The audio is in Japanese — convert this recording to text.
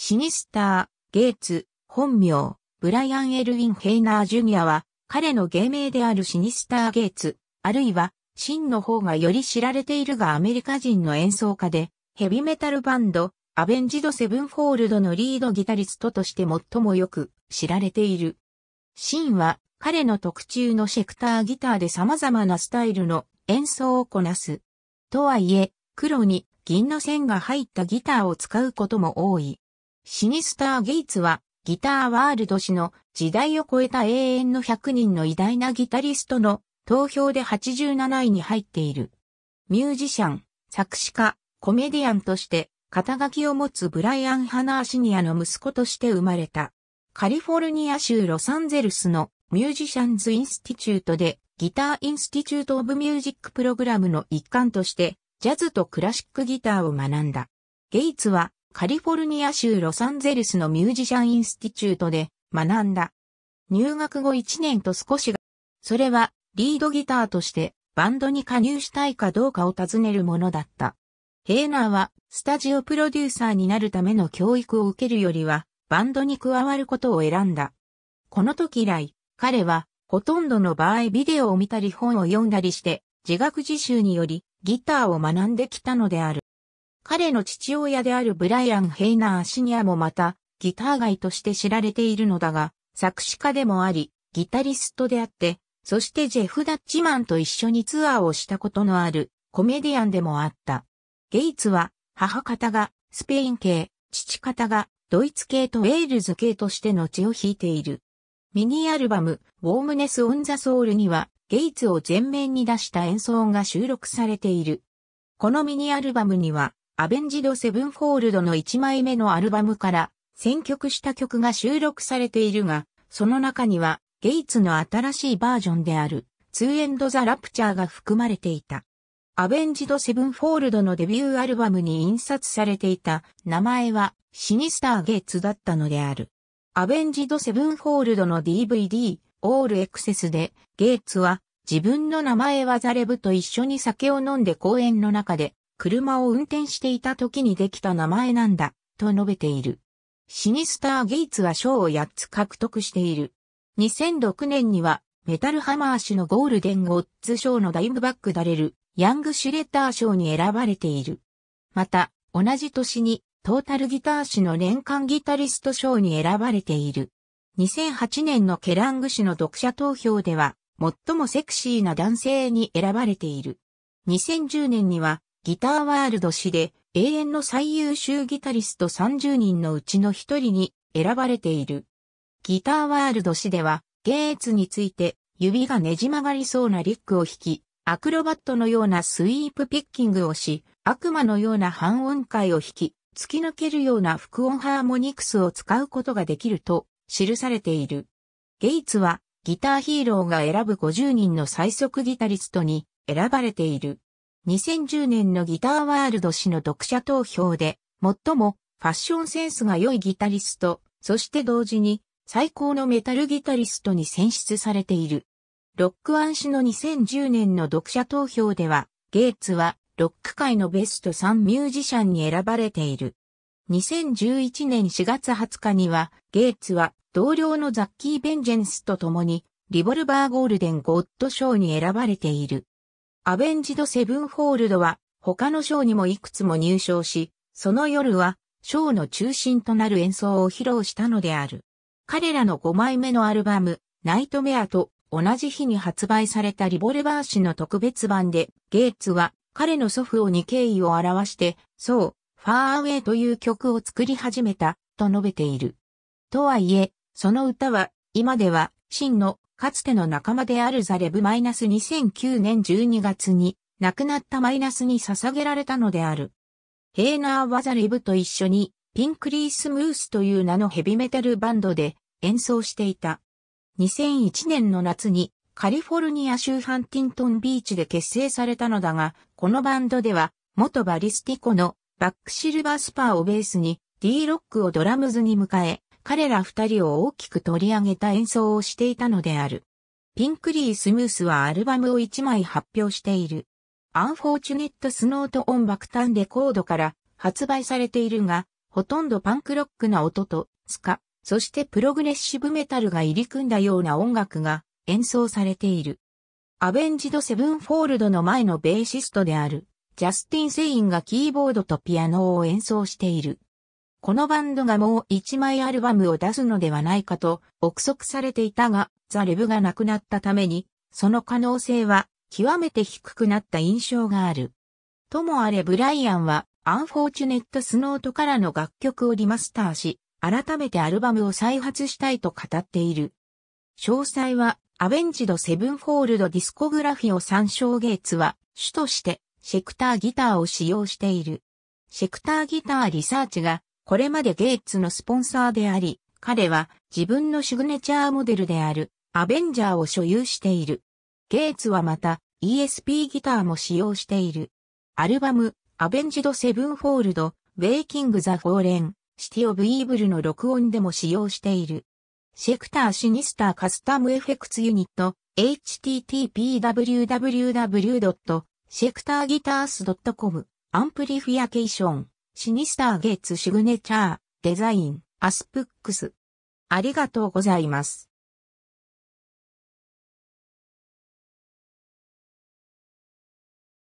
シニスター、ゲイツ、本名、ブライアン・エルウィン・ヘイナー・ジュニアは、彼の芸名であるシニスター・ゲイツ、あるいは、シンの方がより知られているがアメリカ人の演奏家で、ヘビメタルバンド、アベンジド・セブンフォールドのリードギタリストとして最もよく知られている。シンは、彼の特注のシェクターギターで様々なスタイルの演奏をこなす。とはいえ、黒に銀の線が入ったギターを使うことも多い。シニスター・ゲイツは、ギター・ワールド氏の時代を超えた永遠の100人の偉大なギタリストの投票で87位に入っている。ミュージシャン、作詞家、コメディアンとして、肩書きを持つブライアン・ハナーシニアの息子として生まれた。カリフォルニア州ロサンゼルスのミュージシャンズ・インスティチュートでギター・インスティチュート・オブ・ミュージック・プログラムの一環としてジャズとクラシックギターを学んだ。ゲイツはカリフォルニア州ロサンゼルスのミュージシャンインスティチュートで学んだ。入学後1年と少しが、それはリードギターとしてバンドに加入したいかどうかを尋ねるものだった。ヘーナーはスタジオプロデューサーになるための教育を受けるよりはバンドに加わることを選んだ。この時以来、彼はほとんどの場合ビデオを見たり本を読んだりして自学自習によりギターを学んできたのである。彼の父親であるブライアン・ヘイナー・シニアもまた、ギター街として知られているのだが、作詞家でもあり、ギタリストであって、そしてジェフ・ダッチマンと一緒にツアーをしたことのあるコメディアンでもあった。ゲイツは母方がスペイン系、父方がドイツ系とウェールズ系としての血を引いている。ミニアルバム、ウォームネス・オン・ザ・ソウルには、ゲイツを前面に出した演奏が収録されている。このミニアルバムには、アベンジド・セブンフォールドの1枚目のアルバムから選曲した曲が収録されているが、その中にはゲイツの新しいバージョンであるツーエンド・ザ・ラプチャーが含まれていた。アベンジド・セブンフォールドのデビューアルバムに印刷されていた名前はシニスター・ゲイツだったのである。アベンジド・セブンフォールドの DVD オールエクセスでゲイツは自分の名前はザレブと一緒に酒を飲んで公演の中で車を運転していた時にできた名前なんだ、と述べている。シニスター・ゲイツは賞を8つ獲得している。2006年には、メタルハマー氏のゴールデン・ゴッツ賞のダイムバックダレル、ヤング・シュレッダー賞に選ばれている。また、同じ年に、トータルギター氏の年間ギタリスト賞に選ばれている。2008年のケラング氏の読者投票では、最もセクシーな男性に選ばれている。2010年には、ギターワールド誌で永遠の最優秀ギタリスト30人のうちの一人に選ばれている。ギターワールド誌では、ゲイツについて指がねじ曲がりそうなリュックを引き、アクロバットのようなスイープピッキングをし、悪魔のような半音階を弾き、突き抜けるような副音ハーモニクスを使うことができると記されている。ゲイツはギターヒーローが選ぶ50人の最速ギタリストに選ばれている。2010年のギターワールド誌の読者投票で、最もファッションセンスが良いギタリスト、そして同時に最高のメタルギタリストに選出されている。ロックアン誌の2010年の読者投票では、ゲイツはロック界のベスト3ミュージシャンに選ばれている。2011年4月20日には、ゲイツは同僚のザッキー・ベンジェンスと共に、リボルバーゴールデン・ゴッド賞に選ばれている。アベンジド・セブンフォールドは他の賞にもいくつも入賞し、その夜は賞の中心となる演奏を披露したのである。彼らの5枚目のアルバム、ナイトメアと同じ日に発売されたリボルバー誌の特別版で、ゲイツは彼の祖父をに敬意を表して、そう、ファーアウェイという曲を作り始めた、と述べている。とはいえ、その歌は今では真のかつての仲間であるザレブ -2009 年12月に亡くなったマイナスに捧げられたのである。ヘーナーはザレブと一緒にピンクリースムースという名のヘビメタルバンドで演奏していた。2001年の夏にカリフォルニア州ハンティントンビーチで結成されたのだが、このバンドでは元バリスティコのバックシルバースパーをベースに D ロックをドラムズに迎え、彼ら二人を大きく取り上げた演奏をしていたのである。ピンクリー・スムースはアルバムを1枚発表している。アンフォーチュネット・スノート・オン・バクタン・レコードから発売されているが、ほとんどパンクロックな音と、スカ、そしてプログレッシブメタルが入り組んだような音楽が演奏されている。アベンジド・セブンフォールドの前のベーシストである、ジャスティン・セインがキーボードとピアノを演奏している。このバンドがもう一枚アルバムを出すのではないかと憶測されていたが、ザ・レブが亡くなったために、その可能性は極めて低くなった印象がある。ともあれブライアンは、アンフォーチュネット・スノートからの楽曲をリマスターし、改めてアルバムを再発したいと語っている。詳細は、アベンジド・セブンフォールド・ディスコグラフィを参照ゲイツは、主として、シェクターギターを使用している。シェクターギターリサーチがこれまでゲイツのスポンサーであり、彼は自分のシグネチャーモデルであるアベンジャーを所有している。ゲイツはまた ESP ギターも使用している。アルバムアベンジドセブンフォールド、ウェイキング・ザ・フォーレン、シティ・オブ・イーブルの録音でも使用している。シェクター・シニスター・カスタム・エフェクツ・ユニット、http://www.sectorguitars.com アンプリフィアケーションシニスターゲッツシグネチャー、デザイン、アスプックス。ありがとうございます。